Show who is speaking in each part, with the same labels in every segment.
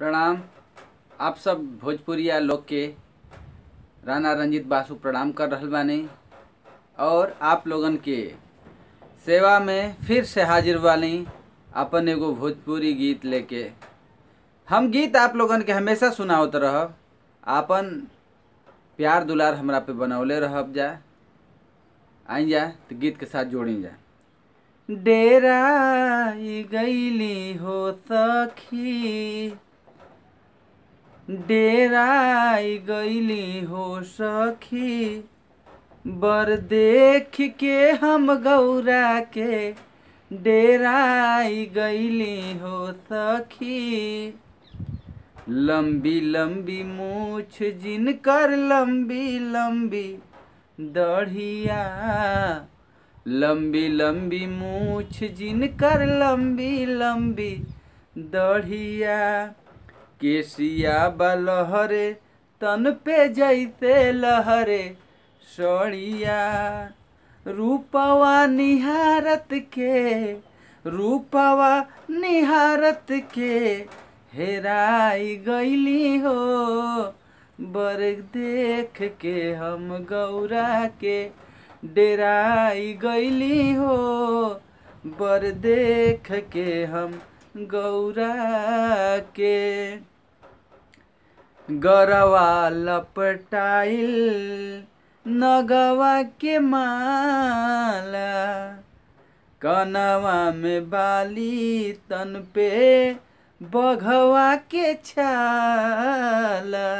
Speaker 1: प्रणाम आप सब भोजपुरिया लोग के राणा रंजीत बासु प्रणाम कर रहा बानी और आप लोगन के सेवा में फिर से हाजिर वाली अपन एगो भोजपुरी गीत लेके हम गीत आप लोगन के हमेशा सुनावत रह आपन प्यार दुलार हमरा पे बनौले रह जा आई जा तो गीत के साथ जोड़ी जा
Speaker 2: डेरा गईली हो सखी डेराई गईली हो सखी बर देख के हम गौरा के डेराई गईली हो सखी
Speaker 1: लंबी लंबी
Speaker 2: मूछ जिनकर लंबी लंबी दढ़िया
Speaker 1: लंबी लंबी
Speaker 2: मूछ जिनकर लंबी लंबी दढ़िया केसिया बलहरे तन पे जैसे लहरे सोनिया रूपवा निहारत के रूपवा निहारत के हेराई गईली हो बर देख के हम गौरा के डेराई गईली हो बर देख के हम गौरा के गरवा लपटाइल नगवा के माला कनवा में बाली तन पे बघवा के छाला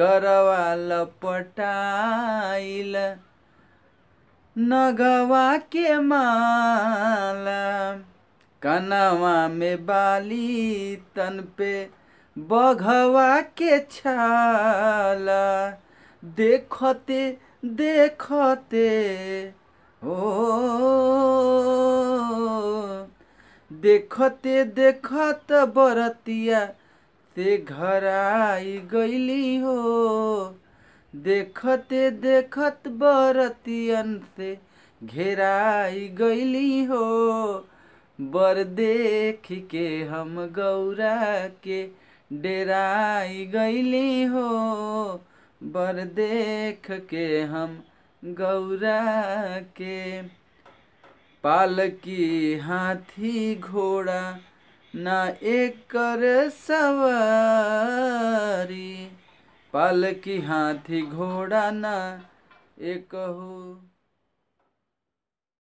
Speaker 2: गरवा लपटाइल नगवा के माला कनवा में बाली तन पे बघवा के छाला देखते देखते ओ देखते देखत बरतिया से घर आई गईली हो देखते देखत बरतियन से घेराई गईली हो बर देख के हम गौरा के डेराई गईली हो बर देख के हम गौरा के पालकी हाथी घोड़ा ना एकर सवारी पालकी हाथी घोड़ा ना एक हो